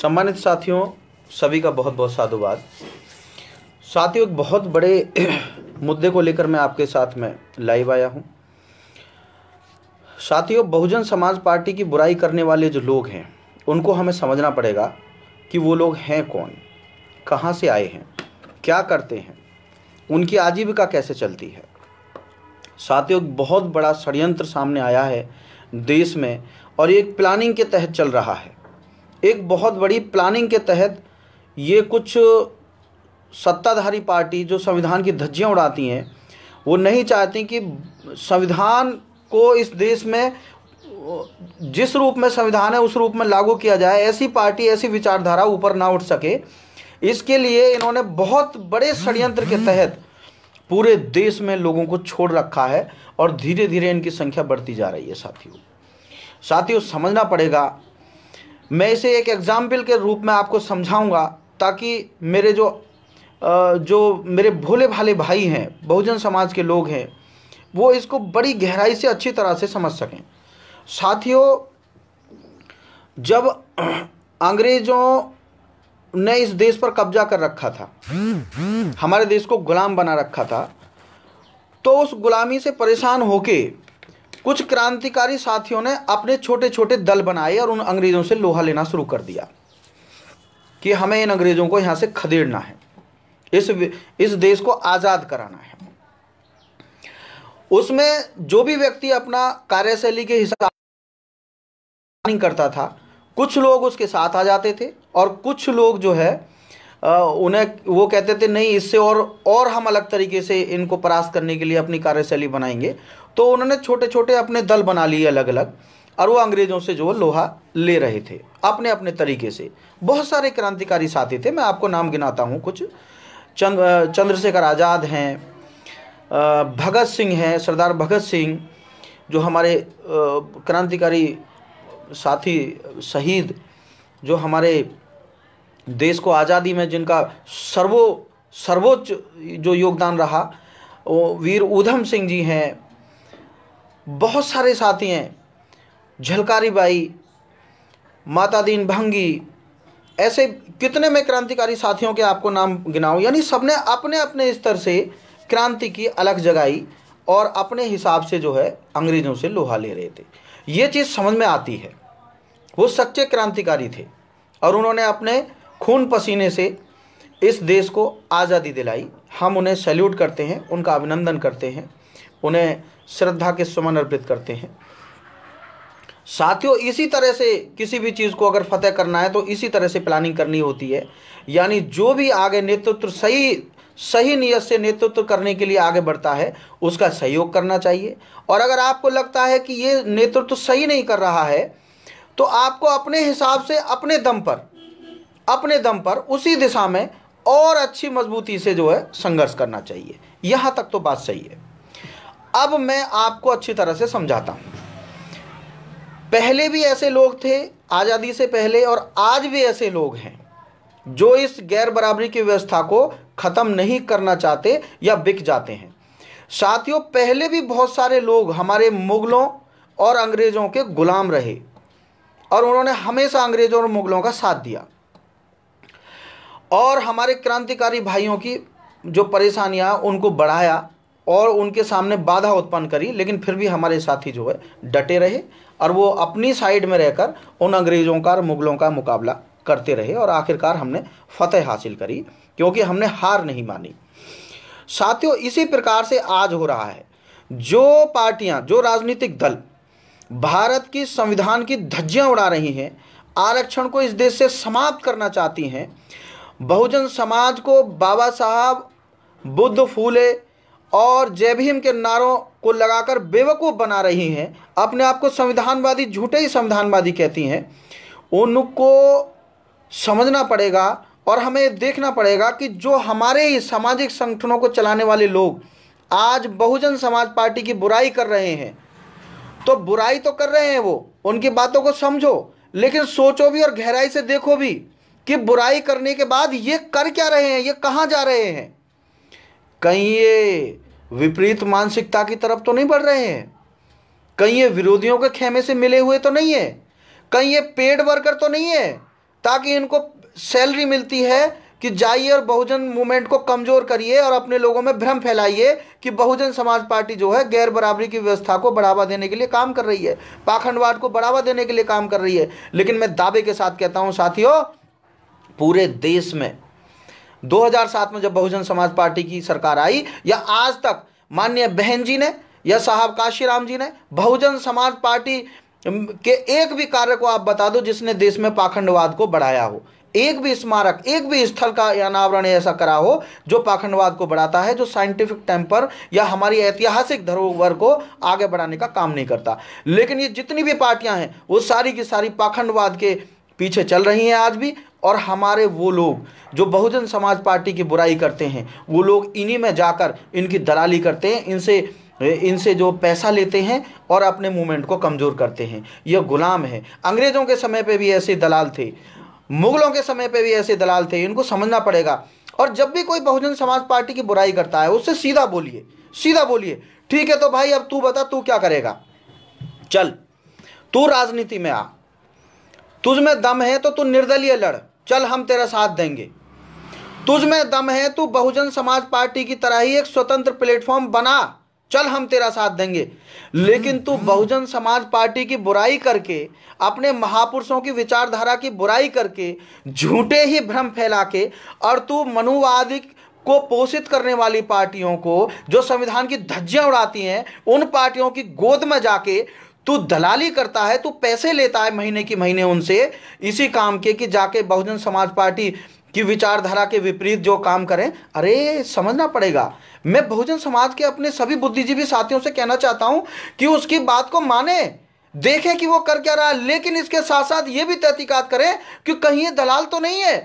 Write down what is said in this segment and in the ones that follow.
सम्मानित साथियों सभी का बहुत बहुत साधुवाद साथियों बहुत बड़े मुद्दे को लेकर मैं आपके साथ में लाइव आया हूँ साथियों बहुजन समाज पार्टी की बुराई करने वाले जो लोग हैं उनको हमें समझना पड़ेगा कि वो लोग हैं कौन कहाँ से आए हैं क्या करते हैं उनकी आजीविका कैसे चलती है साथियों एक बहुत बड़ा षड्यंत्र सामने आया है देश में और ये एक प्लानिंग के तहत चल रहा है एक बहुत बड़ी प्लानिंग के तहत ये कुछ सत्ताधारी पार्टी जो संविधान की धज्जियाँ उड़ाती हैं वो नहीं चाहती कि संविधान को इस देश में जिस रूप में संविधान है उस रूप में लागू किया जाए ऐसी पार्टी ऐसी विचारधारा ऊपर ना उठ सके इसके लिए इन्होंने बहुत बड़े षडयंत्र के तहत पूरे देश में लोगों को छोड़ रखा है और धीरे धीरे इनकी संख्या बढ़ती जा रही है साथियों साथियों समझना पड़ेगा मैं इसे एक एग्ज़ाम्पल के रूप में आपको समझाऊंगा ताकि मेरे जो जो मेरे भोले भाले भाई हैं बहुजन समाज के लोग हैं वो इसको बड़ी गहराई से अच्छी तरह से समझ सकें साथियों जब अंग्रेज़ों ने इस देश पर कब्जा कर रखा था हमारे देश को गुलाम बना रखा था तो उस गुलामी से परेशान होके कुछ क्रांतिकारी साथियों ने अपने छोटे छोटे दल बनाए और उन अंग्रेजों से लोहा लेना शुरू कर दिया कि हमें इन अंग्रेजों को यहां से खदेड़ना है इस इस देश को आज़ाद कराना है उसमें जो भी व्यक्ति अपना कार्यशैली के हिसाब करता था कुछ लोग उसके साथ आ जाते थे और कुछ लोग जो है उन्हें वो कहते थे नहीं इससे और और हम अलग तरीके से इनको परास्त करने के लिए अपनी कार्यशैली बनाएंगे तो उन्होंने छोटे छोटे अपने दल बना लिए अलग अलग और वो अंग्रेज़ों से जो लोहा ले रहे थे अपने अपने तरीके से बहुत सारे क्रांतिकारी साथी थे मैं आपको नाम गिनाता हूँ कुछ चंद चंद्रशेखर आज़ाद हैं भगत सिंह हैं सरदार भगत सिंह जो हमारे क्रांतिकारी साथी शहीद जो हमारे देश को आज़ादी में जिनका सर्वो सर्वोच्च जो योगदान रहा वो वीर ऊधम सिंह जी हैं बहुत सारे साथी हैं झलकारी बाई माता दीन भंगी ऐसे कितने में क्रांतिकारी साथियों के आपको नाम गिनाऊं यानी सबने अपने अपने स्तर से क्रांति की अलग जगाई और अपने हिसाब से जो है अंग्रेज़ों से लोहा ले रहे थे ये चीज़ समझ में आती है वो सच्चे क्रांतिकारी थे और उन्होंने अपने खून पसीने से इस देश को आज़ादी दिलाई हम उन्हें सैल्यूट करते हैं उनका अभिनंदन करते हैं उन्हें श्रद्धा के सुमन अर्पित करते हैं साथियों इसी तरह से किसी भी चीज़ को अगर फतेह करना है तो इसी तरह से प्लानिंग करनी होती है यानी जो भी आगे नेतृत्व सही सही नियत से नेतृत्व करने के लिए आगे बढ़ता है उसका सहयोग करना चाहिए और अगर आपको लगता है कि ये नेतृत्व सही नहीं कर रहा है तो आपको अपने हिसाब से अपने दम पर अपने दम पर उसी दिशा में और अच्छी मजबूती से जो है संघर्ष करना चाहिए यहाँ तक तो बात सही है अब मैं आपको अच्छी तरह से समझाता हूं पहले भी ऐसे लोग थे आज़ादी से पहले और आज भी ऐसे लोग हैं जो इस गैर बराबरी की व्यवस्था को ख़त्म नहीं करना चाहते या बिक जाते हैं साथियों पहले भी बहुत सारे लोग हमारे मुग़लों और अंग्रेज़ों के ग़ुलाम रहे और उन्होंने हमेशा अंग्रेज़ों और मुग़लों का साथ दिया और हमारे क्रांतिकारी भाइयों की जो परेशानियां उनको बढ़ाया और उनके सामने बाधा उत्पन्न करी लेकिन फिर भी हमारे साथी जो है डटे रहे और वो अपनी साइड में रहकर उन अंग्रेज़ों का और मुग़लों का मुकाबला करते रहे और आखिरकार हमने फतेह हासिल करी क्योंकि हमने हार नहीं मानी साथियों इसी प्रकार से आज हो रहा है जो पार्टियां जो राजनीतिक दल भारत की संविधान की धज्जियां उड़ा रही हैं आरक्षण को इस देश से समाप्त करना चाहती हैं बहुजन समाज को बाबा साहब बुद्ध फूले और जय भीम के नारों को लगाकर बेवकूफ़ बना रही हैं अपने आप को संविधानवादी झूठे ही संविधानवादी कहती हैं उनको समझना पड़ेगा और हमें देखना पड़ेगा कि जो हमारे ही सामाजिक संगठनों को चलाने वाले लोग आज बहुजन समाज पार्टी की बुराई कर रहे हैं तो बुराई तो कर रहे हैं वो उनकी बातों को समझो लेकिन सोचो भी और गहराई से देखो भी कि बुराई करने के बाद ये कर क्या रहे हैं ये कहाँ जा रहे हैं कहीं ये विपरीत मानसिकता की तरफ तो नहीं बढ़ रहे हैं कहीं ये विरोधियों के खेमे से मिले हुए तो नहीं है कहीं ये पेड वर्कर तो नहीं है ताकि इनको सैलरी मिलती है कि जाइए और बहुजन मूवमेंट को कमज़ोर करिए और अपने लोगों में भ्रम फैलाइए कि बहुजन समाज पार्टी जो है गैर बराबरी की व्यवस्था को बढ़ावा देने के लिए काम कर रही है पाखंडवाद को बढ़ावा देने के लिए काम कर रही है लेकिन मैं दावे के साथ कहता हूँ साथियों पूरे देश में 2007 में जब बहुजन समाज पार्टी की सरकार आई या आज तक माननीय बहन जी ने या साहब काशीराम जी ने बहुजन समाज पार्टी के एक भी कार्य को आप बता दो जिसने देश में पाखंडवाद को बढ़ाया हो एक भी स्मारक एक भी स्थल का अनावरण ऐसा करा हो जो पाखंडवाद को बढ़ाता है जो साइंटिफिक टेम्पर या हमारी ऐतिहासिक धरोहर को आगे बढ़ाने का काम नहीं करता लेकिन ये जितनी भी पार्टियां हैं वो सारी की सारी पाखंडवाद के पीछे चल रही हैं आज भी और हमारे वो लोग जो बहुजन समाज पार्टी की बुराई करते हैं वो लोग इन्हीं में जाकर इनकी दलाली करते हैं इनसे इनसे जो पैसा लेते हैं और अपने मूवमेंट को कमज़ोर करते हैं यह गुलाम है अंग्रेज़ों के समय पे भी ऐसे दलाल थे मुग़लों के समय पे भी ऐसे दलाल थे इनको समझना पड़ेगा और जब भी कोई बहुजन समाज पार्टी की बुराई करता है उससे सीधा बोलिए सीधा बोलिए ठीक है तो भाई अब तू बता तू क्या करेगा चल तू राजनीति में आ तुझ में दम है तो तू निर्दलीय लड़ चल हम तेरा साथ देंगे तुझ में दम है तू बहुजन समाज पार्टी की तरह ही एक स्वतंत्र प्लेटफॉर्म बना चल हम तेरा साथ देंगे लेकिन तू बहुजन समाज पार्टी की बुराई करके अपने महापुरुषों की विचारधारा की बुराई करके झूठे ही भ्रम फैला के और तू मनुवादी को पोषित करने वाली पार्टियों को जो संविधान की धज्जियां उड़ाती हैं उन पार्टियों की गोद में जाके तू दलाली करता है तू पैसे लेता है महीने की महीने उनसे इसी काम के कि जाके बहुजन समाज पार्टी की विचारधारा के विपरीत जो काम करें अरे समझना पड़ेगा मैं बहुजन समाज के अपने सभी बुद्धिजीवी साथियों से कहना चाहता हूं कि उसकी बात को माने देखें कि वो कर क्या रहा है लेकिन इसके साथ साथ ये भी तहकीकात करें कि कहीं ये दलाल तो नहीं है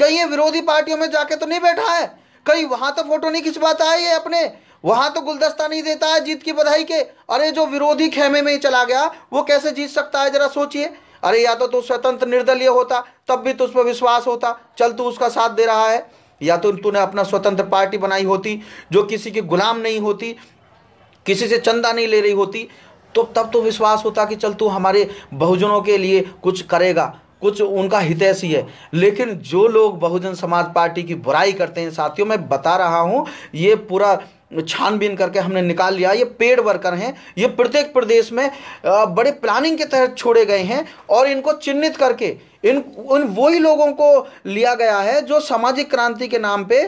कहीं ये विरोधी पार्टियों में जाके तो नहीं बैठा है कहीं वहां तो फोटो नहीं खिंचवाता है ये अपने वहां तो गुलदस्ता नहीं देता है जीत की बधाई के अरे जो विरोधी खेमे में ही चला गया वो कैसे जीत सकता है जरा सोचिए अरे या तो तू स्वतंत्र निर्दलीय होता तब भी तुझ तो पर विश्वास होता चल तू उसका साथ दे रहा है या तो तूने अपना स्वतंत्र पार्टी बनाई होती जो किसी की गुलाम नहीं होती किसी से चंदा नहीं ले रही होती तो तब तो विश्वास होता कि चल तू हमारे बहुजनों के लिए कुछ करेगा कुछ उनका हितैषी है लेकिन जो लोग बहुजन समाज पार्टी की बुराई करते हैं साथियों मैं बता रहा हूँ ये पूरा छानबीन करके हमने निकाल लिया ये पेड वर्कर हैं ये प्रत्येक प्रदेश में बड़े प्लानिंग के तहत छोड़े गए हैं और इनको चिन्हित करके इन उन वही लोगों को लिया गया है जो सामाजिक क्रांति के नाम पे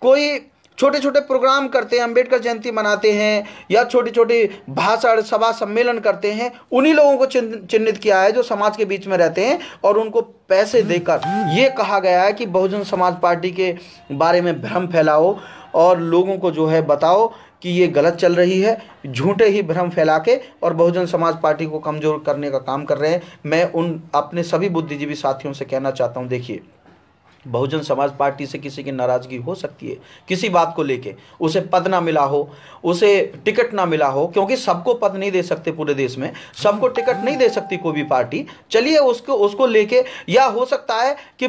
कोई छोटे छोटे प्रोग्राम करते हैं अंबेडकर जयंती मनाते हैं या छोटे छोटे भाषण सभा सम्मेलन करते हैं उन्हीं लोगों को चिन्हित किया है जो समाज के बीच में रहते हैं और उनको पैसे हम्म। देकर ये कहा गया है कि बहुजन समाज पार्टी के बारे में भ्रम फैलाओ और लोगों को जो है बताओ कि ये गलत चल रही है झूठे ही भ्रम फैला के और बहुजन समाज पार्टी को कमज़ोर करने का काम कर रहे हैं मैं उन अपने सभी बुद्धिजीवी साथियों से कहना चाहता हूँ देखिए बहुजन समाज पार्टी से किसी की नाराज़गी हो सकती है किसी बात को लेके उसे पद ना मिला हो उसे टिकट ना मिला हो क्योंकि सबको पद नहीं दे सकते पूरे देश में सबको टिकट नहीं दे सकती कोई भी पार्टी चलिए उसको उसको लेके या हो सकता है कि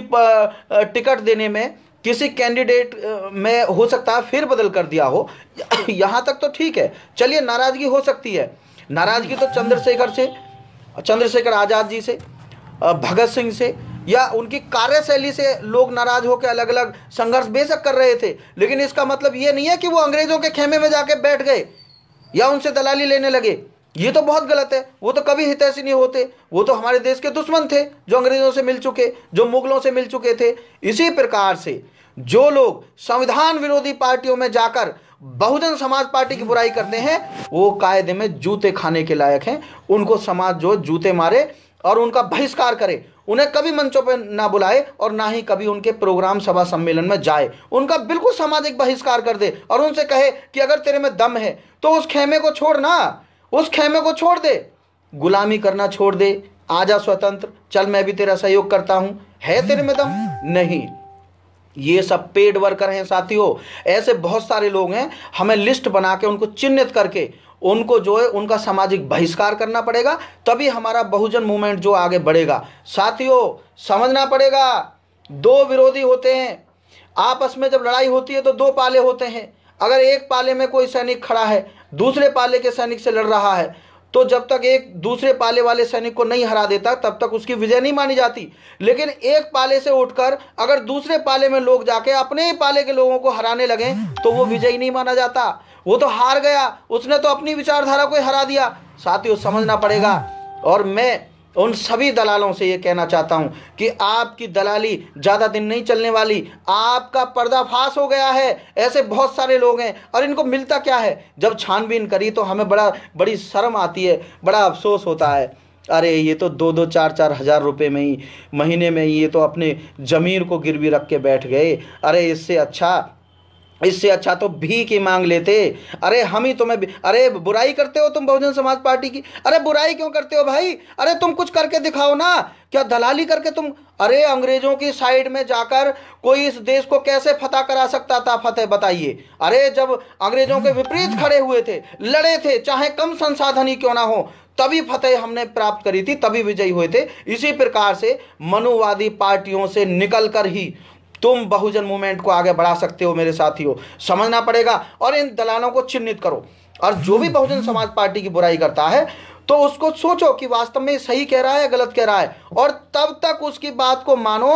टिकट देने में किसी कैंडिडेट में हो सकता है फिर बदल कर दिया हो यहाँ तक तो ठीक है चलिए नाराज़गी हो सकती है नाराज़गी तो चंद्रशेखर से चंद्रशेखर आज़ाद जी से भगत सिंह से या उनकी कार्यशैली से लोग नाराज होकर अलग अलग संघर्ष बेशक कर रहे थे लेकिन इसका मतलब ये नहीं है कि वो अंग्रेजों के खेमे में जाके बैठ गए या उनसे दलाली लेने लगे ये तो बहुत गलत है वो तो कभी हितैषी नहीं होते वो तो हमारे देश के दुश्मन थे जो अंग्रेजों से मिल चुके जो मुगलों से मिल चुके थे इसी प्रकार से जो लोग संविधान विरोधी पार्टियों में जाकर बहुजन समाज पार्टी की बुराई करते हैं वो कायदे में जूते खाने के लायक हैं उनको समाज जो जूते मारे और उनका बहिष्कार करे उन्हें कभी मंचों पर ना बुलाए और ना ही कभी उनके प्रोग्राम सभा सम्मेलन में जाए उनका बिल्कुल सामाजिक बहिष्कार कर दे और उनसे कहे कि अगर तेरे में दम है तो उस खेमे को छोड़ ना उस खेमे को छोड़ दे गुलामी करना छोड़ दे आजा स्वतंत्र चल मैं भी तेरा सहयोग करता हूं है तेरे में दम नहीं ये सब पेड वर्कर हैं साथियों ऐसे बहुत सारे लोग हैं हमें लिस्ट बना के उनको चिन्हित करके उनको जो है उनका सामाजिक बहिष्कार करना पड़ेगा तभी हमारा बहुजन मूवमेंट जो आगे बढ़ेगा साथियों समझना पड़ेगा दो विरोधी होते हैं आपस में जब लड़ाई होती है तो दो पाले होते हैं अगर एक पाले में कोई सैनिक खड़ा है दूसरे पाले के सैनिक से लड़ रहा है तो जब तक एक दूसरे पाले वाले सैनिक को नहीं हरा देता तब तक उसकी विजय नहीं मानी जाती लेकिन एक पाले से उठकर अगर दूसरे पाले में लोग जाके अपने ही पाले के लोगों को हराने लगे तो वो विजय नहीं माना जाता वो तो हार गया उसने तो अपनी विचारधारा को हरा दिया साथियों समझना पड़ेगा और मैं उन सभी दलालों से ये कहना चाहता हूँ कि आपकी दलाली ज़्यादा दिन नहीं चलने वाली आपका पर्दाफाश हो गया है ऐसे बहुत सारे लोग हैं और इनको मिलता क्या है जब छानबीन करी तो हमें बड़ा बड़ी शर्म आती है बड़ा अफसोस होता है अरे ये तो दो दो चार चार हज़ार रुपये में ही महीने में ही ये तो अपने ज़मीर को गिरवी रख के बैठ गए अरे इससे अच्छा इससे अच्छा तो भी की मांग लेते अरे हम ही तुम्हें अरे बुराई करते हो तुम बहुजन समाज पार्टी की अरे बुराई क्यों करते हो भाई अरे तुम कुछ करके दिखाओ ना क्या दलाली करके तुम अरे अंग्रेजों की साइड में जाकर कोई इस देश को कैसे फतेह करा सकता था फतेह बताइए अरे जब अंग्रेजों के विपरीत खड़े हुए थे लड़े थे चाहे कम संसाधन ही क्यों ना हो तभी फतेह हमने प्राप्त करी थी तभी विजयी हुए थे इसी प्रकार से मनुवादी पार्टियों से निकलकर ही तुम बहुजन मूवमेंट को आगे बढ़ा सकते हो मेरे साथियों समझना पड़ेगा और इन दलालों को चिन्हित करो और जो भी बहुजन समाज पार्टी की बुराई करता है तो उसको सोचो कि वास्तव में सही कह रहा है या गलत कह रहा है और तब तक उसकी बात को मानो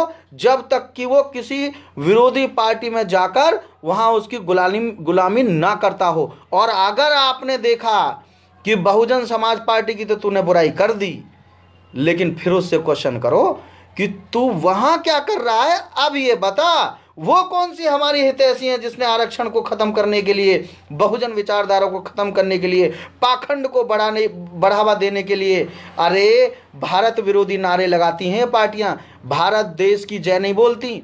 जब तक कि वो किसी विरोधी पार्टी में जाकर वहां उसकी गुलामी गुलामी ना करता हो और अगर आपने देखा कि बहुजन समाज पार्टी की तो तूने बुराई कर दी लेकिन फिर उससे क्वेश्चन करो कि तू वहां क्या कर रहा है अब ये बता वो कौन सी हमारी हितैषी हैं जिसने आरक्षण को खत्म करने के लिए बहुजन विचारधारा को खत्म करने के लिए पाखंड को बढ़ाने बढ़ावा देने के लिए अरे भारत विरोधी नारे लगाती हैं पार्टियां भारत देश की जय नहीं बोलती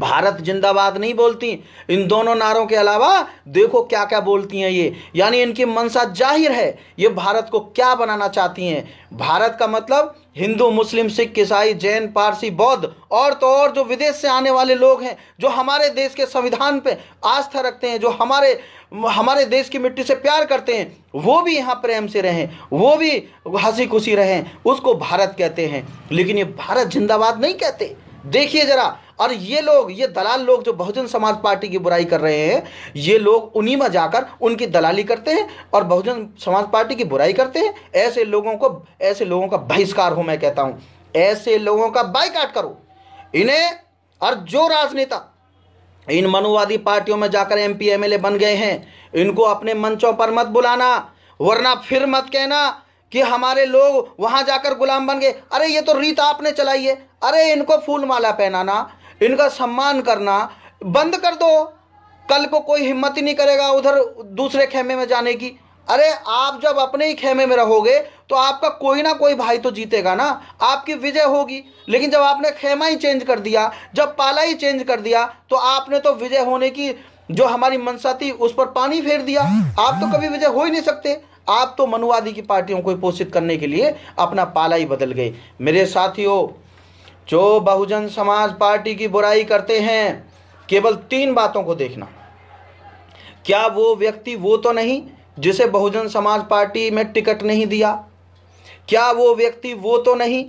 भारत जिंदाबाद नहीं बोलती इन दोनों नारों के अलावा देखो क्या क्या बोलती हैं ये यानी इनकी मनसा जाहिर है ये भारत को क्या बनाना चाहती हैं भारत का मतलब हिंदू मुस्लिम सिख ईसाई जैन पारसी बौद्ध और तो और जो विदेश से आने वाले लोग हैं जो हमारे देश के संविधान पे आस्था रखते हैं जो हमारे हमारे देश की मिट्टी से प्यार करते हैं वो भी यहाँ प्रेम से रहें वो भी हंसी खुशी रहें उसको भारत कहते हैं लेकिन ये भारत जिंदाबाद नहीं कहते देखिए जरा और ये लोग ये दलाल लोग जो बहुजन समाज पार्टी की बुराई कर रहे हैं ये लोग उन्हीं में जाकर उनकी दलाली करते हैं और बहुजन समाज पार्टी की बुराई करते हैं ऐसे लोगों को ऐसे लोगों का बहिष्कार हो मैं कहता हूं ऐसे लोगों का बाइकाट करो इन्हें और जो राजनेता इन मनुवादी पार्टियों में जाकर एम पी बन गए हैं इनको अपने मंचों पर मत बुलाना वरना फिर मत कहना कि हमारे लोग वहां जाकर गुलाम बन गए अरे ये तो रीत आपने चलाई है अरे इनको फूल माला पहनाना इनका सम्मान करना बंद कर दो कल को कोई हिम्मत ही नहीं करेगा उधर दूसरे खेमे में जाने की अरे आप जब अपने ही खेमे में रहोगे तो आपका कोई ना कोई भाई तो जीतेगा ना आपकी विजय होगी लेकिन जब आपने खेमा ही चेंज कर दिया जब पाला ही चेंज कर दिया तो आपने तो विजय होने की जो हमारी मनसा थी उस पर पानी फेर दिया आप तो कभी विजय हो ही नहीं सकते आप तो मनुवादी की पार्टियों को पोषित करने के लिए अपना पाला ही बदल गए मेरे साथियों जो बहुजन समाज पार्टी की बुराई करते हैं केवल तीन बातों को देखना क्या वो व्यक्ति वो तो नहीं जिसे बहुजन समाज पार्टी में टिकट नहीं दिया क्या वो व्यक्ति वो तो नहीं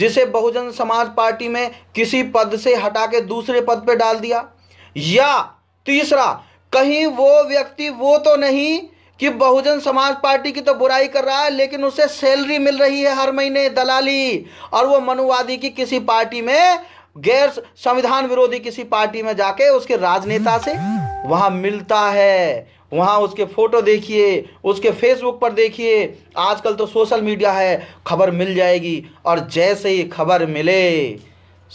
जिसे बहुजन समाज पार्टी में किसी पद से हटा के दूसरे पद पर डाल दिया या तीसरा कहीं वो व्यक्ति वो तो नहीं कि बहुजन समाज पार्टी की तो बुराई कर रहा है लेकिन उसे सैलरी मिल रही है हर महीने दलाली और वो मनुवादी की किसी पार्टी में गैर संविधान विरोधी किसी पार्टी में जाके उसके राजनेता से वहां मिलता है वहां उसके फोटो देखिए उसके फेसबुक पर देखिए आजकल तो सोशल मीडिया है खबर मिल जाएगी और जैसे ही खबर मिले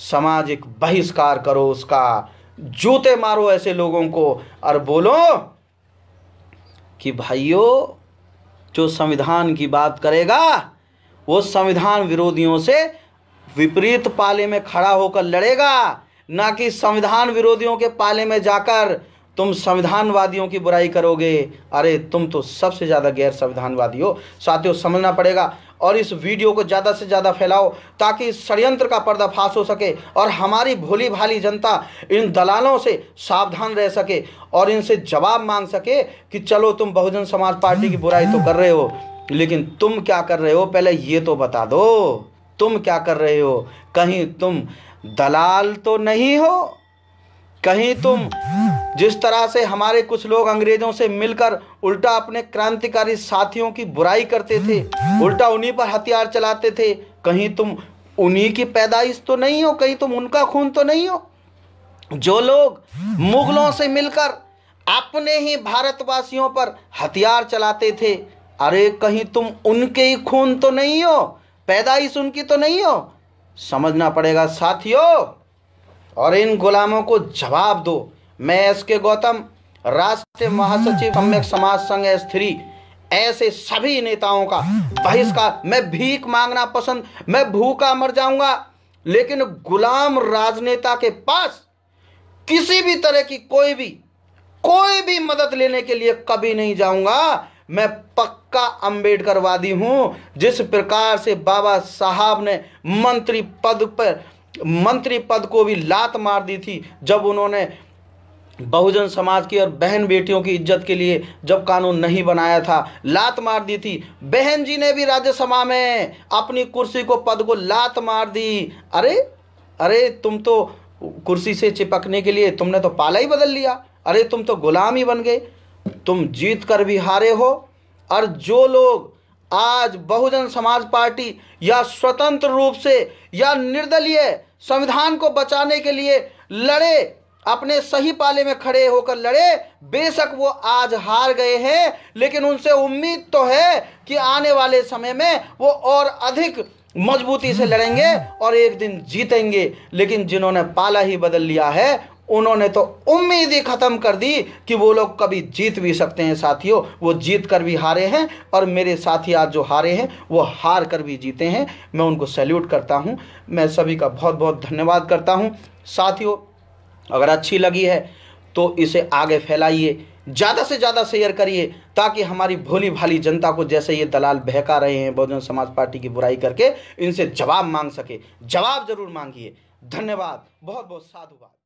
सामाजिक बहिष्कार करो उसका जूते मारो ऐसे लोगों को और बोलो कि भाइयों जो संविधान की बात करेगा वो संविधान विरोधियों से विपरीत पाले में खड़ा होकर लड़ेगा ना कि संविधान विरोधियों के पाले में जाकर तुम संविधानवादियों की बुराई करोगे अरे तुम तो सबसे ज़्यादा गैर संविधानवादी हो साथियों समझना पड़ेगा और इस वीडियो को ज़्यादा से ज़्यादा फैलाओ ताकि इस का पर्दाफाश हो सके और हमारी भोली भाली जनता इन दलालों से सावधान रह सके और इनसे जवाब मांग सके कि चलो तुम बहुजन समाज पार्टी की बुराई तो कर रहे हो लेकिन तुम क्या कर रहे हो पहले ये तो बता दो तुम क्या कर रहे हो कहीं तुम दलाल तो नहीं हो कहीं तुम जिस तरह से हमारे कुछ लोग अंग्रेजों से मिलकर उल्टा अपने क्रांतिकारी साथियों की बुराई करते थे उल्टा उन्हीं पर हथियार चलाते थे कहीं तुम उन्हीं की पैदाइश तो नहीं हो कहीं तुम उनका खून तो नहीं हो जो लोग मुगलों से मिलकर अपने ही भारतवासियों पर हथियार चलाते थे अरे कहीं तुम उनके ही खून तो नहीं हो पैदाइश उनकी तो नहीं हो समझना पड़ेगा साथियों और इन गुलामों को जवाब दो मैं एस के गौतम राष्ट्रीय महासचिव सम्यक समाज संघ स्त्री ऐसे सभी नेताओं का बहिष्कार मैं भीख मांगना पसंद मैं भूखा मर जाऊंगा लेकिन गुलाम राजनेता के पास किसी भी तरह की कोई भी कोई भी मदद लेने के लिए कभी नहीं जाऊंगा मैं पक्का अंबेडकरवादी हूं जिस प्रकार से बाबा साहब ने मंत्री पद पर मंत्री पद को भी लात मार दी थी जब उन्होंने बहुजन समाज की और बहन बेटियों की इज्जत के लिए जब कानून नहीं बनाया था लात मार दी थी बहन जी ने भी राज्यसभा में अपनी कुर्सी को पद को लात मार दी अरे अरे तुम तो कुर्सी से चिपकने के लिए तुमने तो पाला ही बदल लिया अरे तुम तो गुलाम ही बन गए तुम जीत कर भी हारे हो और जो लोग आज बहुजन समाज पार्टी या स्वतंत्र रूप से या निर्दलीय संविधान को बचाने के लिए लड़े अपने सही पाले में खड़े होकर लड़े बेशक वो आज हार गए हैं लेकिन उनसे उम्मीद तो है कि आने वाले समय में वो और अधिक मजबूती से लड़ेंगे और एक दिन जीतेंगे लेकिन जिन्होंने पाला ही बदल लिया है उन्होंने तो उम्मीद ही ख़त्म कर दी कि वो लोग कभी जीत भी सकते हैं साथियों वो जीत कर भी हारे हैं और मेरे साथी आज जो हारे हैं वो हार कर भी जीते हैं मैं उनको सैल्यूट करता हूँ मैं सभी का बहुत बहुत धन्यवाद करता हूँ साथियों अगर अच्छी लगी है तो इसे आगे फैलाइए ज़्यादा से ज़्यादा शेयर करिए ताकि हमारी भोली भाली जनता को जैसे ये दलाल बहका रहे हैं बहुजन समाज पार्टी की बुराई करके इनसे जवाब मांग सके जवाब जरूर मांगिए धन्यवाद बहुत बहुत साधुवाद